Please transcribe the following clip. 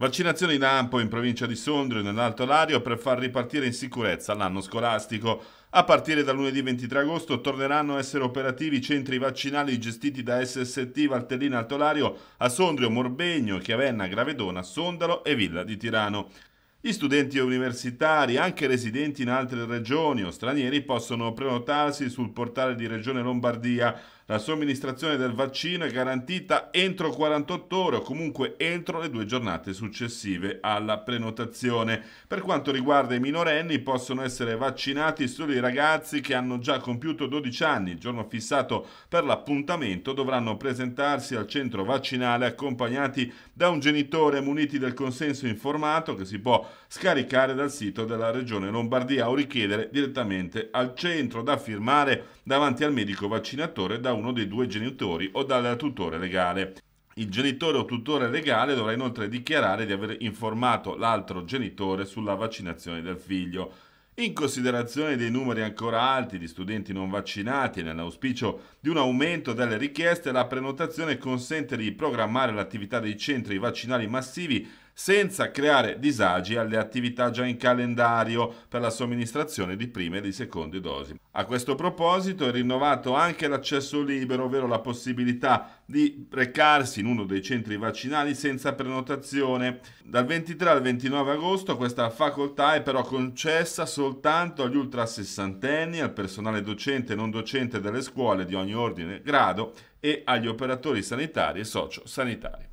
Vaccinazione in Ampo in provincia di Sondrio nell'Alto Lario per far ripartire in sicurezza l'anno scolastico. A partire da lunedì 23 agosto torneranno a essere operativi i centri vaccinali gestiti da SST Valtellina Altolario a Sondrio, Morbegno, Chiavenna, Gravedona, Sondalo e Villa di Tirano. Gli studenti universitari, anche residenti in altre regioni o stranieri, possono prenotarsi sul portale di Regione Lombardia. La somministrazione del vaccino è garantita entro 48 ore o comunque entro le due giornate successive alla prenotazione. Per quanto riguarda i minorenni, possono essere vaccinati solo i ragazzi che hanno già compiuto 12 anni. Il giorno fissato per l'appuntamento dovranno presentarsi al centro vaccinale accompagnati da un genitore muniti del consenso informato che si può scaricare dal sito della Regione Lombardia o richiedere direttamente al centro da firmare davanti al medico vaccinatore da uno dei due genitori o dal tutore legale. Il genitore o tutore legale dovrà inoltre dichiarare di aver informato l'altro genitore sulla vaccinazione del figlio. In considerazione dei numeri ancora alti di studenti non vaccinati e nell'auspicio di un aumento delle richieste, la prenotazione consente di programmare l'attività dei centri vaccinali massivi senza creare disagi alle attività già in calendario per la somministrazione di prime e di seconde dosi. A questo proposito è rinnovato anche l'accesso libero, ovvero la possibilità di recarsi in uno dei centri vaccinali senza prenotazione. Dal 23 al 29 agosto questa facoltà è però concessa soltanto agli ultra sessantenni, al personale docente e non docente delle scuole di ogni ordine e grado e agli operatori sanitari e sociosanitari.